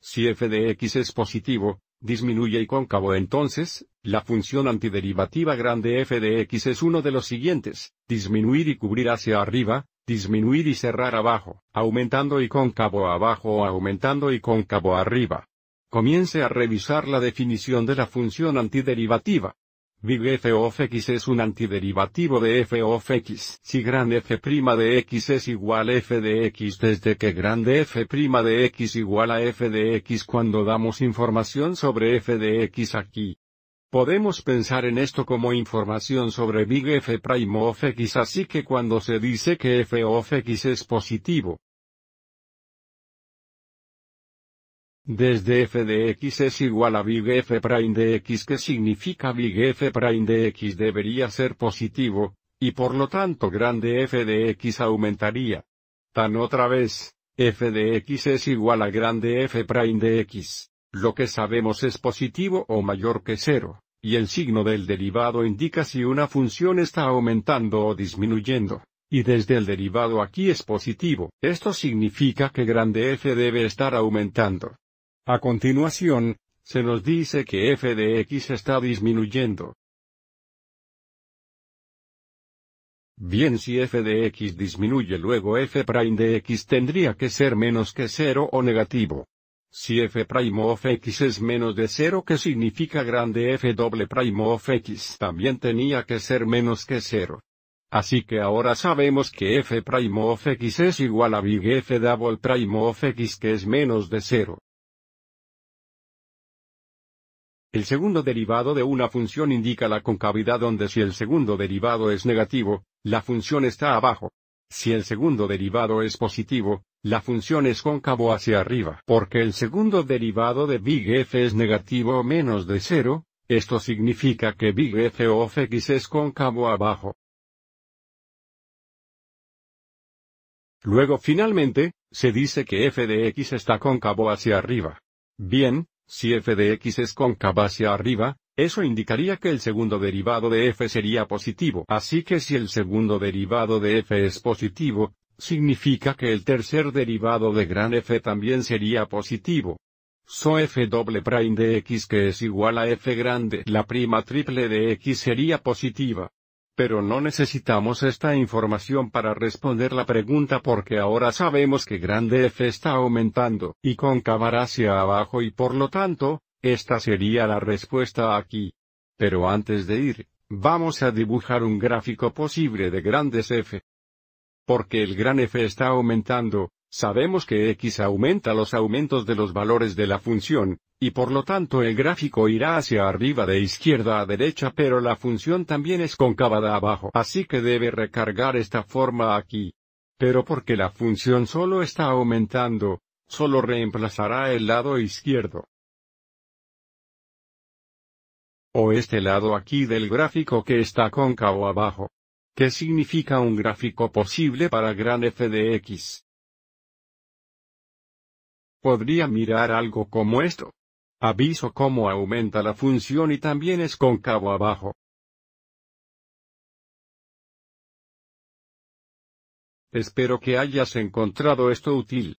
Si f de x es positivo, disminuye y cóncavo entonces, la función antiderivativa grande f de x es uno de los siguientes, disminuir y cubrir hacia arriba, disminuir y cerrar abajo, aumentando y cóncavo abajo o aumentando y cóncavo arriba. Comience a revisar la definición de la función antiderivativa. Big f of x es un antiderivativo de f of x. Si grande f' de x es igual a f de x desde que grande f' de x igual a f de x cuando damos información sobre f de x aquí. Podemos pensar en esto como información sobre big f' of x así que cuando se dice que f of x es positivo, Desde f de x es igual a big f prime de x que significa big f prime de x debería ser positivo, y por lo tanto grande f de x aumentaría. Tan otra vez, f de x es igual a grande f prime de x, lo que sabemos es positivo o mayor que cero, y el signo del derivado indica si una función está aumentando o disminuyendo y desde el derivado aquí es positivo. Esto significa que grande f debe estar aumentando. A continuación, se nos dice que f de x está disminuyendo. Bien si f de x disminuye luego f' de x tendría que ser menos que 0 o negativo. Si f' of x es menos de 0 que significa grande f doble prime of x también tenía que ser menos que 0. Así que ahora sabemos que f' of x es igual a big f double prime of x que es menos de 0. El segundo derivado de una función indica la concavidad donde si el segundo derivado es negativo, la función está abajo. Si el segundo derivado es positivo, la función es cóncavo hacia arriba. Porque el segundo derivado de big f es negativo o menos de cero, esto significa que big f of x es cóncavo abajo. Luego finalmente, se dice que f de x está cóncavo hacia arriba. Bien, si f de x es cóncava hacia arriba, eso indicaría que el segundo derivado de f sería positivo. Así que si el segundo derivado de f es positivo, significa que el tercer derivado de gran f también sería positivo. So f doble prime de x que es igual a f grande. La prima triple de x sería positiva. Pero no necesitamos esta información para responder la pregunta porque ahora sabemos que grande F está aumentando y concavará hacia abajo y por lo tanto, esta sería la respuesta aquí. Pero antes de ir, vamos a dibujar un gráfico posible de grandes F. Porque el gran F está aumentando, sabemos que X aumenta los aumentos de los valores de la función, y por lo tanto el gráfico irá hacia arriba de izquierda a derecha pero la función también es concavada abajo así que debe recargar esta forma aquí. Pero porque la función solo está aumentando, solo reemplazará el lado izquierdo. O este lado aquí del gráfico que está cóncavo abajo. ¿Qué significa un gráfico posible para gran f de x? Podría mirar algo como esto. Aviso cómo aumenta la función y también es cóncavo abajo. Espero que hayas encontrado esto útil.